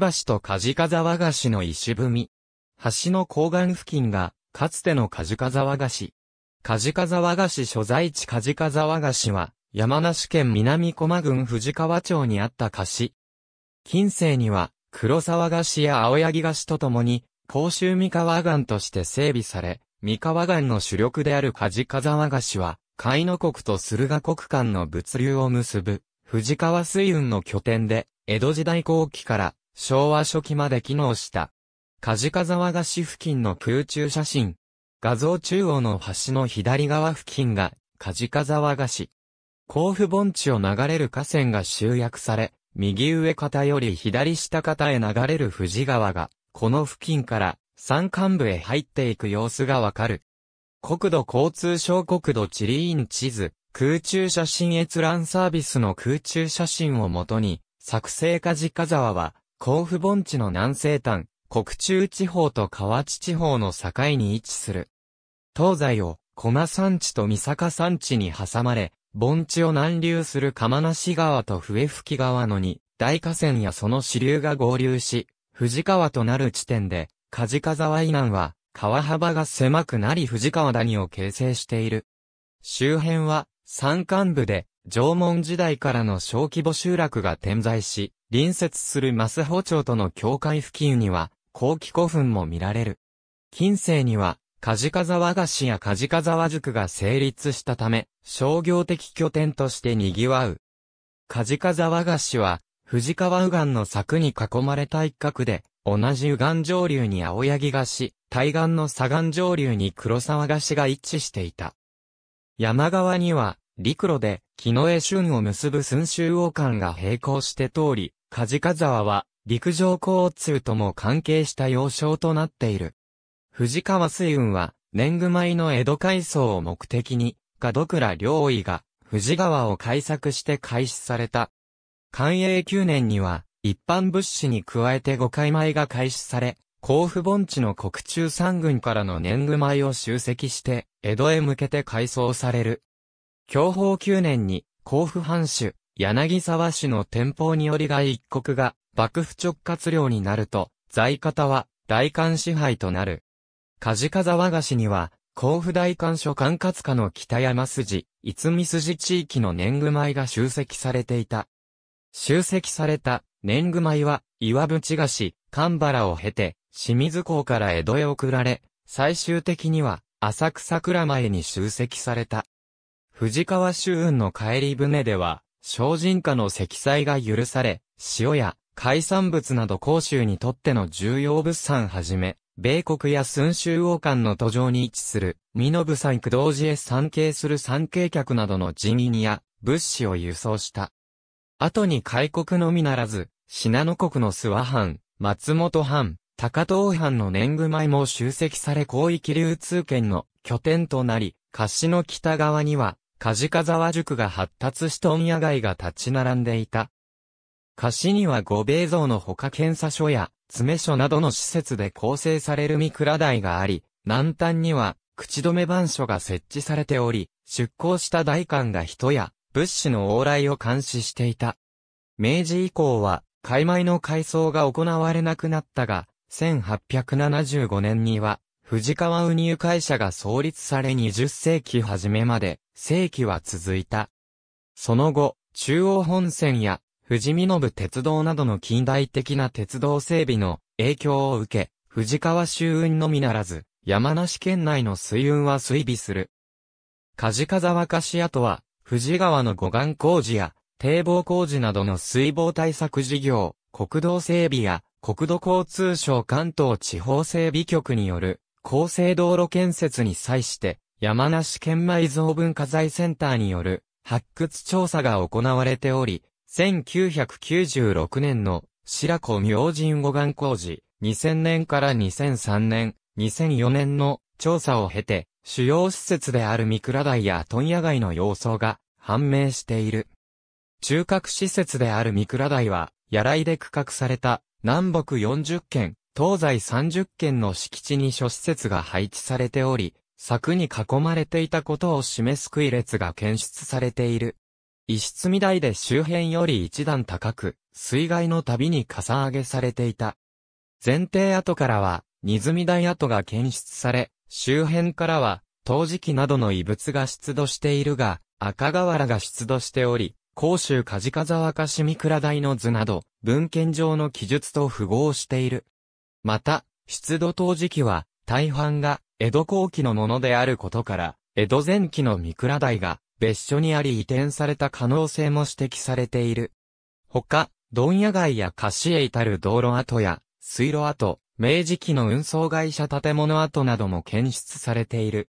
橋と梶賀沢菓子の石踏み。橋の港岸付近が、かつての梶賀沢菓子。梶賀沢菓子所在地梶賀沢菓子は、山梨県南駒郡藤川町にあった菓子。近世には、黒沢菓子や青柳菓子とともに、甲州三河湾として整備され、三河岸の主力である梶賀沢菓子は、海野国と駿河国間の物流を結ぶ、藤川水運の拠点で、江戸時代後期から昭和初期まで機能した。梶川沢菓子付近の空中写真。画像中央の橋の左側付近が梶川沢菓子。甲府盆地を流れる河川が集約され、右上方より左下方へ流れる富士川が、この付近から山間部へ入っていく様子がわかる。国土交通省国土地理院地図、空中写真閲覧サービスの空中写真をもとに、作成家ジカザワは、甲府盆地の南西端、国中地方と河内地方の境に位置する。東西を、駒山地と三坂山地に挟まれ、盆地を南流する釜梨川と笛吹川のに、大河川やその支流が合流し、藤川となる地点で、梶川沢以南は、川幅が狭くなり藤川谷を形成している。周辺は、山間部で、縄文時代からの小規模集落が点在し、隣接するマスホ町との境界付近には、後期古墳も見られる。近世には、梶川ワ菓子や梶川沢塾が成立したため、商業的拠点として賑わう。梶川ワ菓子は、藤川右岸の柵に囲まれた一角で、同じ右岸上流に青柳菓子、対岸の左岸上流に黒沢菓子が一致していた。山側には、陸路で、木の江春を結ぶ寸州王冠が並行して通り、梶川沢は、陸上交通とも関係した要衝となっている。藤川水運は、年貢米の江戸改装を目的に、門倉両位が、藤川を改作して開始された。寛永9年には、一般物資に加えて五海米が開始され、甲府盆地の国中三軍からの年貢米を集積して、江戸へ向けて改装される。享保9年に、甲府藩主、柳沢氏の天保によりが一国が、幕府直轄領になると、在方は、大官支配となる。梶風和菓子には、甲府大官所管轄下の北山筋、いつ筋地域の年貢米が集積されていた。集積された年貢米は岩淵菓子、神原を経て、清水港から江戸へ送られ、最終的には浅草蔵前に集積された。藤川周雲の帰り船では、精進化の積載が許され、塩や海産物など甲州にとっての重要物産はじめ、米国や寸州王冠の途上に位置する、美濃山産駆動寺へ参詣する参詣客などの人員や物資を輸送した。後に開国のみならず、信濃国の諏訪藩、松本藩、高遠藩の年貢米も集積され広域流通圏の拠点となり、貸しの北側には、梶川沢塾が発達した問屋街が立ち並んでいた。貸しには五米像の他検査所や、詰所などの施設で構成される三倉台があり、南端には、口止め板書が設置されており、出港した大官が人や、物資の往来を監視していた。明治以降は、海米の改装が行われなくなったが、1875年には、藤川運輸会社が創立され20世紀初めまで、世紀は続いた。その後、中央本線や、富士見信鉄道などの近代的な鉄道整備の影響を受け、藤川周運のみならず、山梨県内の水運は水尾する。梶風若市跡は、藤川の護岸工事や、堤防工事などの水防対策事業、国道整備や、国土交通省関東地方整備局による厚生道路建設に際して、山梨県埋蔵文化財センターによる発掘調査が行われており、1996年の白子明神護岸工事、2000年から2003年、2004年の調査を経て、主要施設である三倉台や問屋街の様相が判明している。中核施設である三倉台は、やらいで区画された南北40軒、東西30軒の敷地に諸施設が配置されており、柵に囲まれていたことを示す区位列が検出されている。一室見台で周辺より一段高く、水害の度にかさ上げされていた。前提跡からは、荷積台跡が検出され、周辺からは、陶磁器などの遺物が出土しているが、赤瓦が出土しており、甲州梶風若清倉台の図など、文献上の記述と符合している。また、出土陶磁器は、大半が江戸後期のものであることから、江戸前期の三倉台が別所にあり移転された可能性も指摘されている。他、問屋街や菓子へ至る道路跡や水路跡、明治期の運送会社建物跡なども検出されている。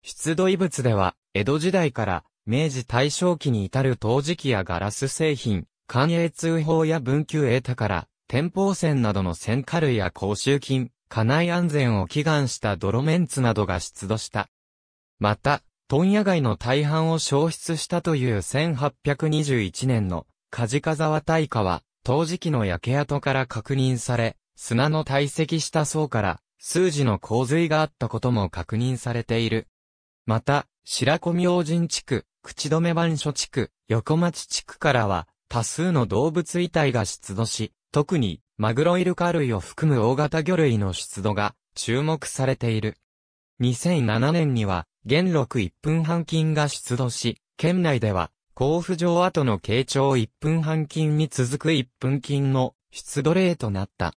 出土遺物では、江戸時代から明治大正期に至る陶磁器やガラス製品、官営通報や文久栄ら、天保線などの戦火類や公州金、家内安全を祈願した泥メンツなどが出土した。また、問屋街の大半を消失したという1821年の梶川沢大火は、陶磁器の焼け跡から確認され、砂の堆積した層から、数字の洪水があったことも確認されている。また、白子明神地区、口止め番所地区、横町地区からは、多数の動物遺体が出土し、特に、マグロイルカ類を含む大型魚類の出土が注目されている。2007年には、元禄一分半金が出土し、県内では、甲府城跡の慶長一分半金に続く一分金の出土例となった。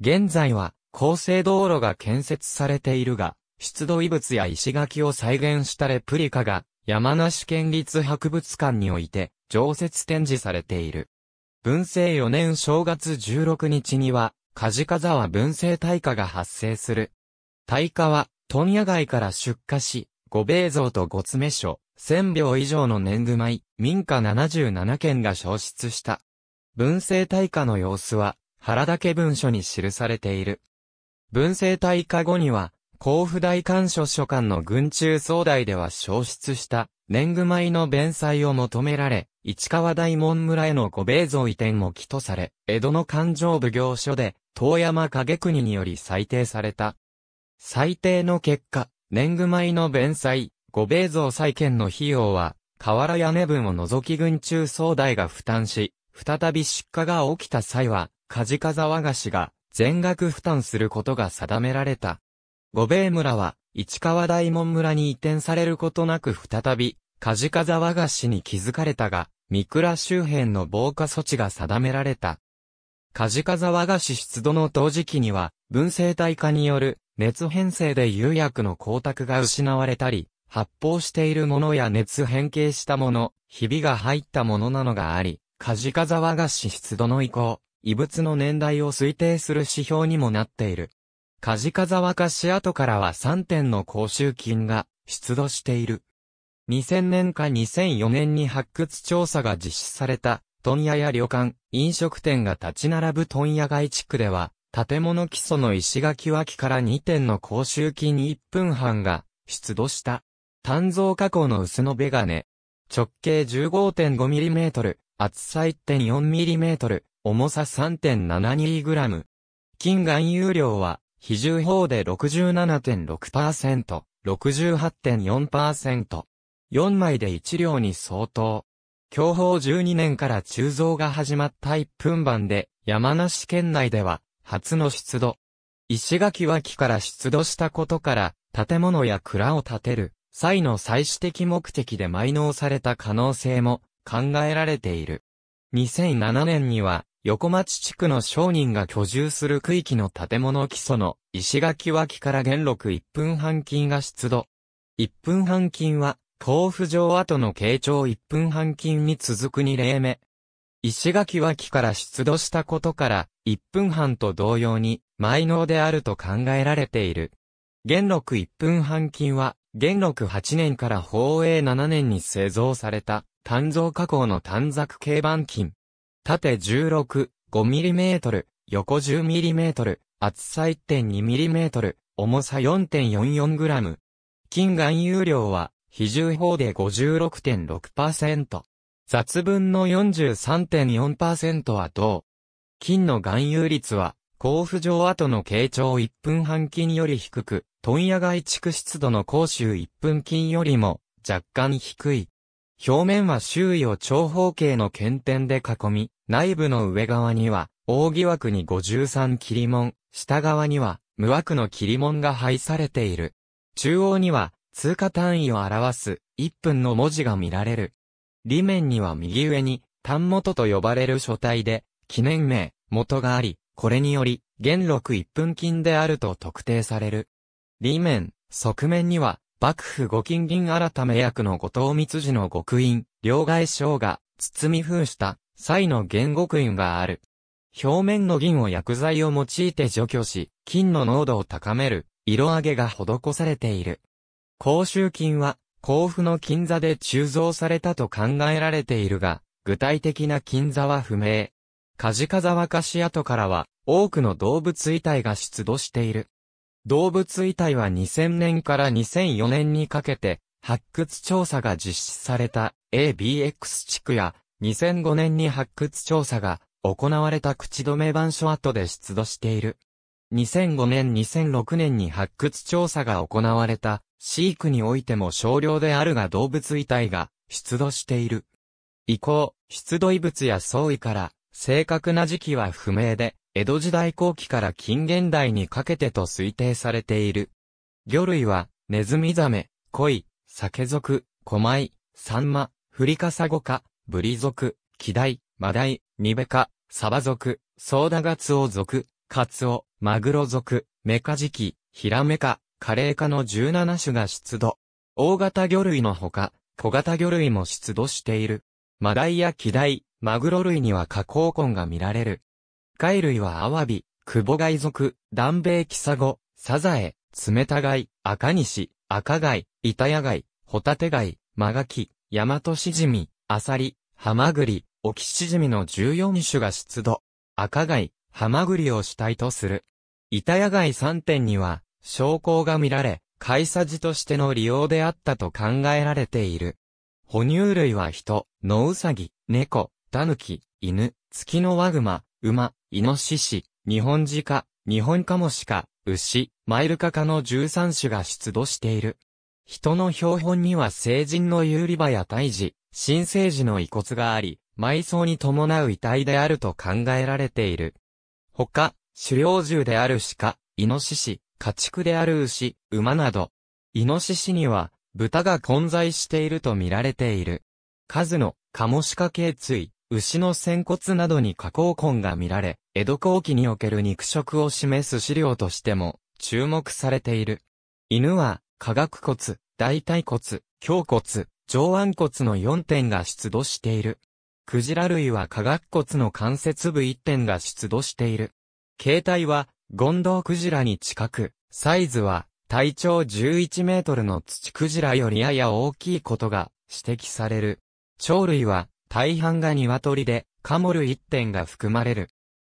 現在は、厚生道路が建設されているが、出土遺物や石垣を再現したレプリカが、山梨県立博物館において、常設展示されている。文政4年正月16日には、梶賀沢文政大火が発生する。大火は、富屋街から出火し、五米像と五目所、千秒以上の年貢米、民家77件が消失した。文政大火の様子は、原岳文書に記されている。文政大火後には、甲府大官所所管の軍中総代では消失した年貢米の弁済を求められ、市川大門村への御米像移転も起とされ、江戸の勘定奉行所で、遠山影国により裁定された。裁定の結果、年貢米の弁済、御米像再建の費用は、河原屋根分を除き軍中総代が負担し、再び出荷が起きた際は、梶風和菓子が全額負担することが定められた。五兵衛村は、市川大門村に移転されることなく再び、梶風和菓子に築かれたが、三倉周辺の防火措置が定められた。梶風和菓子出土の陶磁器には、文生体化による熱変性で釉薬の光沢が失われたり、発泡しているものや熱変形したもの、ひびが入ったものなのがあり、梶風和菓子出土の以降、異物の年代を推定する指標にもなっている。梶川和菓子跡からは3点の公衆金が出土している。2000年か2004年に発掘調査が実施された、問屋や旅館、飲食店が立ち並ぶ問屋街地区では、建物基礎の石垣脇から2点の公衆金1分半が出土した。炭造加工の薄のベガネ。直径 15.5mm、厚さ 1.4mm、重さ 3.72g。金含有量は比重法で67.6%、68.4%。4枚で1両に相当。強法12年から鋳造が始まった1分版で、山梨県内では、初の出土。石垣脇から出土したことから、建物や蔵を建てる、際の最終的目的で埋納された可能性も考えられている。2007年には、横町地区の商人が居住する区域の建物基礎の石垣脇から元禄1分半金が出土。1分半金は、甲府城跡の慶長1分半金に続く2例目。石垣脇から出土したことから、1分半と同様に、埋納であると考えられている。元禄1分半金は、元禄8年から宝永7年に製造された、炭造加工の短冊形板金。縦 16.5mm、横 10mm、厚さ 1.2mm、重さ 4.44g。金含有量は、比重法で56.6%。雑分の43.4%は銅。金の含有率は、甲府場後の傾聴1分半金より低く、問屋外地区湿度の甲州1分金よりも若干低い。表面は周囲を長方形の剣点で囲み、内部の上側には、扇枠に53切り門、下側には、無枠の切り門が配されている。中央には、通過単位を表す、1分の文字が見られる。裏面には右上に、単元と呼ばれる書体で、記念名、元があり、これにより、元禄一分金であると特定される。裏面、側面には、幕府御金銀改め役の後藤光次の極印、両替商が、包み封した、際の原極印がある。表面の銀を薬剤を用いて除去し、金の濃度を高める、色上げが施されている。甲州金は、甲府の金座で鋳造されたと考えられているが、具体的な金座は不明。梶わ若し跡からは、多くの動物遺体が出土している。動物遺体は2000年から2004年にかけて発掘調査が実施された ABX 地区や2005年に発掘調査が行われた口止め版所跡で出土している。2005年2006年に発掘調査が行われた飼育においても少量であるが動物遺体が出土している。以降、出土遺物や相違から正確な時期は不明で、江戸時代後期から近現代にかけてと推定されている。魚類は、ネズミザメ、鯉、酒コマイ、サンマ、フリカサゴ科、ブリ族、キダイ、マダイ、ニベ科、サバ族、ソーダガツオ族、カツオ、マグロ族、メカジキ、ヒラメ科、カレイ科の17種が出土。大型魚類のほか、小型魚類も出土している。マダイやキダイ、マグロ類には加工根が見られる。貝類はアワビ、クボガイ族、ダンベイキサゴ、サザエ、ツメタガイ、アカニシ、アカガイイタヤガイ、ホタテガイ、マガキ、ヤマトシジミ、アサリ、ハマグリ、オキシジミの14種が出土。赤貝、ハマグリを主体とする。イタヤ貝3点には、証拠が見られ、貝砂地としての利用であったと考えられている。哺乳類は人、ノウサギ、猫、タヌキ、犬、月のワグマ、馬、イノシシ、日本ジカ、日本カモシカ、牛、マイルカ科の13種が出土している。人の標本には成人の有利場や胎児、新生児の遺骨があり、埋葬に伴う遺体であると考えられている。他、狩猟獣である鹿、イノシシ、家畜である牛、馬など、イノシシには豚が混在していると見られている。数のカモシカ系椎、牛の仙骨などに加工痕が見られ、江戸後期における肉食を示す資料としても注目されている。犬は、下顎骨、大腿骨、胸骨、上腕骨の4点が出土している。クジラ類は下顎骨の関節部1点が出土している。形態は、ゴンドウクジラに近く、サイズは、体長11メートルの土クジラよりやや大きいことが指摘される。鳥類は、大半が鶏で、カモ類1点が含まれる。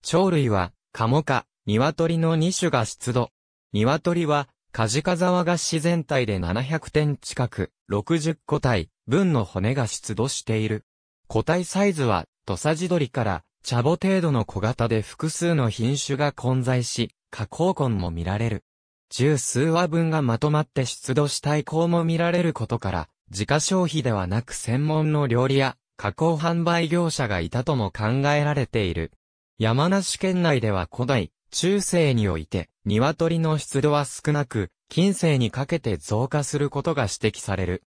鳥類は、カモか、鶏の2種が出土。鶏は、カジカザワが自然体で700点近く、60個体、分の骨が出土している。個体サイズは、土佐地鶏から、チャボ程度の小型で複数の品種が混在し、加工根も見られる。十数羽分がまとまって出土した遺構も見られることから、自家消費ではなく専門の料理屋、加工販売業者がいたとも考えられている。山梨県内では古代、中世において、鶏の湿度は少なく、近世にかけて増加することが指摘される。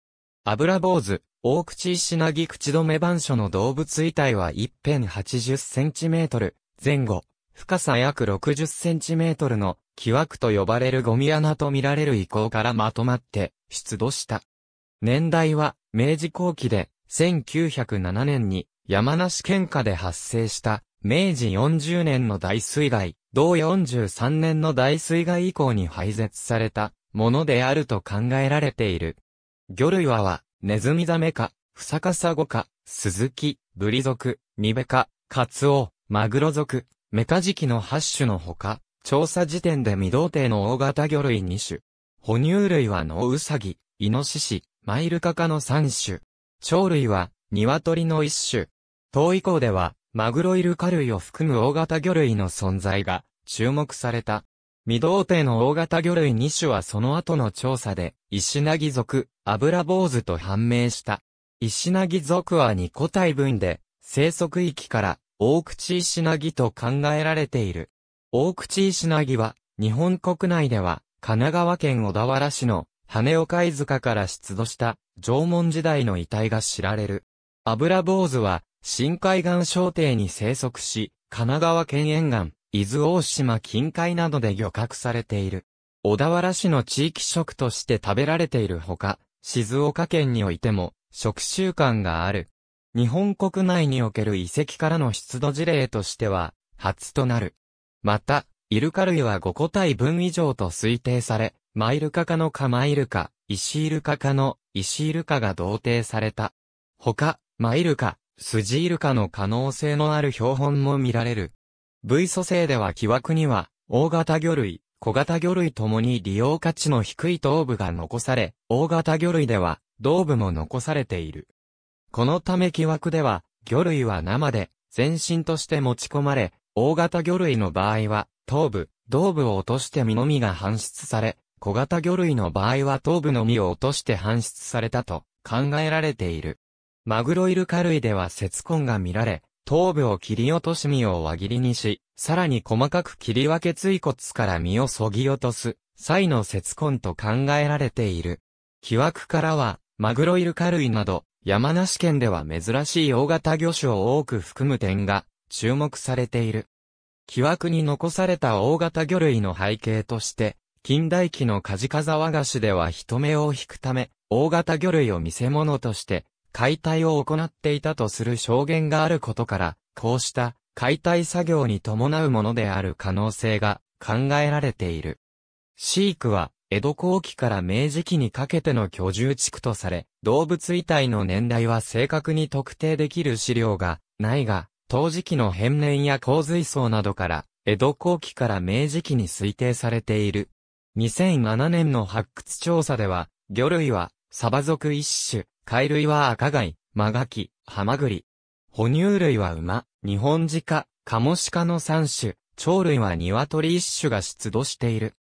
油坊主、大口石なぎ口止め板書の動物遺体は一辺80センチメートル前後、深さ約60センチメートルの木枠と呼ばれるゴミ穴と見られる遺構からまとまって出土した。年代は明治後期で1907年に山梨県下で発生した明治40年の大水害、同43年の大水害以降に廃絶されたものであると考えられている。魚類はは、ネズミザメか、フサカサゴか、スズキ、ブリ属、ニベカ、カツオ、マグロ属、メカジキの8種のほか、調査時点で未同定の大型魚類2種。哺乳類はノウサギ、イノシシ、マイルカ科の3種。鳥類は、鶏の一種。当以降では、マグロイルカ類を含む大型魚類の存在が注目された。未同定の大型魚類2種はその後の調査で、イシナギ属、アブラボウズと判明した。イシナギ属は2個体分で、生息域から大口イシナギと考えられている。大口イシナギは、日本国内では、神奈川県小田原市の羽岡貝塚から出土した縄文時代の遺体が知られる。油坊主は、深海岸小艇に生息し、神奈川県沿岸、伊豆大島近海などで漁獲されている。小田原市の地域食として食べられているほか、静岡県においても食習慣がある。日本国内における遺跡からの出土事例としては、初となる。また、イルカ類は5個体分以上と推定され、マイルカ科のカマイルカ、イシイルカ科のイシイルカが同定された。他、マイルカ、スジイルカの可能性のある標本も見られる。V 組成では木枠には、大型魚類、小型魚類ともに利用価値の低い頭部が残され、大型魚類では、頭部も残されている。このため木枠では、魚類は生で、全身として持ち込まれ、大型魚類の場合は、頭部、頭部を落として身のみが搬出され、小型魚類の場合は頭部の身を落として搬出されたと考えられている。マグロイルカ類では節痕が見られ、頭部を切り落とし身を輪切りにし、さらに細かく切り分け椎骨から身を削ぎ落とす、際の節痕と考えられている。木枠からは、マグロイルカ類など、山梨県では珍しい大型魚種を多く含む点が注目されている。木枠に残された大型魚類の背景として、近代期の梶ザ和菓子では人目を引くため、大型魚類を見せ物として、解体を行っていたとする証言があることから、こうした解体作業に伴うものである可能性が考えられている。飼育は、江戸後期から明治期にかけての居住地区とされ、動物遺体の年代は正確に特定できる資料がないが、当時期の変年や洪水層などから、江戸後期から明治期に推定されている。2007年の発掘調査では、魚類は、サバ属一種、貝類は赤貝、マガキ、ハマグリ。哺乳類は馬、日本鹿、カモシカの三種、鳥類は鶏一種が出土している。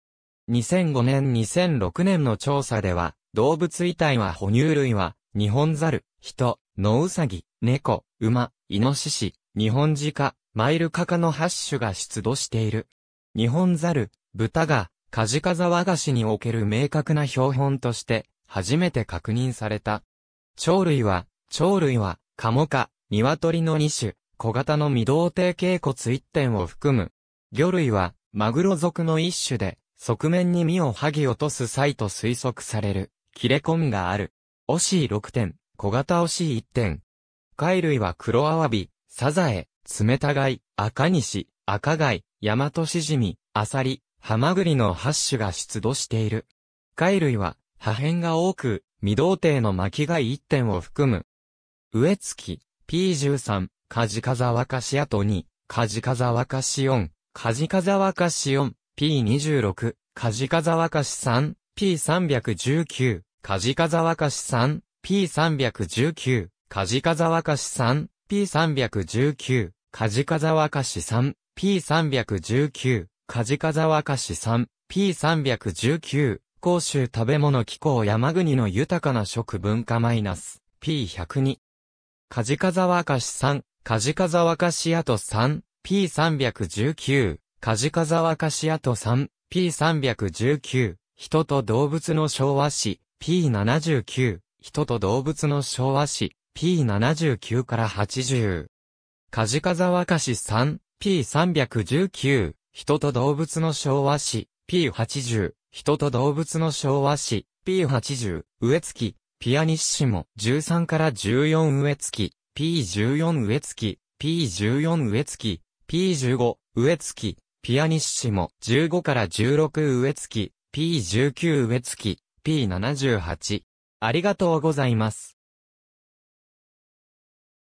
2005年2006年の調査では、動物遺体は哺乳類は、日本猿、人、ノウサギ、猫、馬、イノシシ、日本鹿、マイルカカの8種が出土している。日本猿、豚が、カジカザワガシにおける明確な標本として、初めて確認された。鳥類は、鳥類は、カモカ、鶏の2種、小型の未動定頸骨1点を含む。魚類は、マグロ属の一種で、側面に身を剥ぎ落とす際と推測される、切れ込みがある。オシー6点、小型オシー1点。貝類は黒アワビ、サザエ、冷た貝、赤西、赤貝、ヤマトシジミ、アサリ、ハマグリの8種が出土している。貝類は、破片が多く、未同定の巻貝1点を含む。植え付き、P13、カジカザワカシアト2、カジカザワカシ4、カジカザワカシ4、P26、カジカザワカシ3、P319、カジカザワカシ3、P319、カジカザワカシ3、P319、カジカザワカシ3、P319、梶風若市3、P319 甲州食べ物気候山国の豊かな食文化マイナス P102 梶風若市産梶風若市跡3、P319 梶風若市跡3、P319 人と動物の昭和史 P79 人と動物の昭和史 P79 から80梶風若市3、P319 人と動物の昭和史 P80、人と動物の昭和史 P80、植月、ピアニッシモ13から14植月、P14 植月、P14 植月、P15 植月、ピアニッシモ15から16植月、P19 植月、P78。ありがとうございます。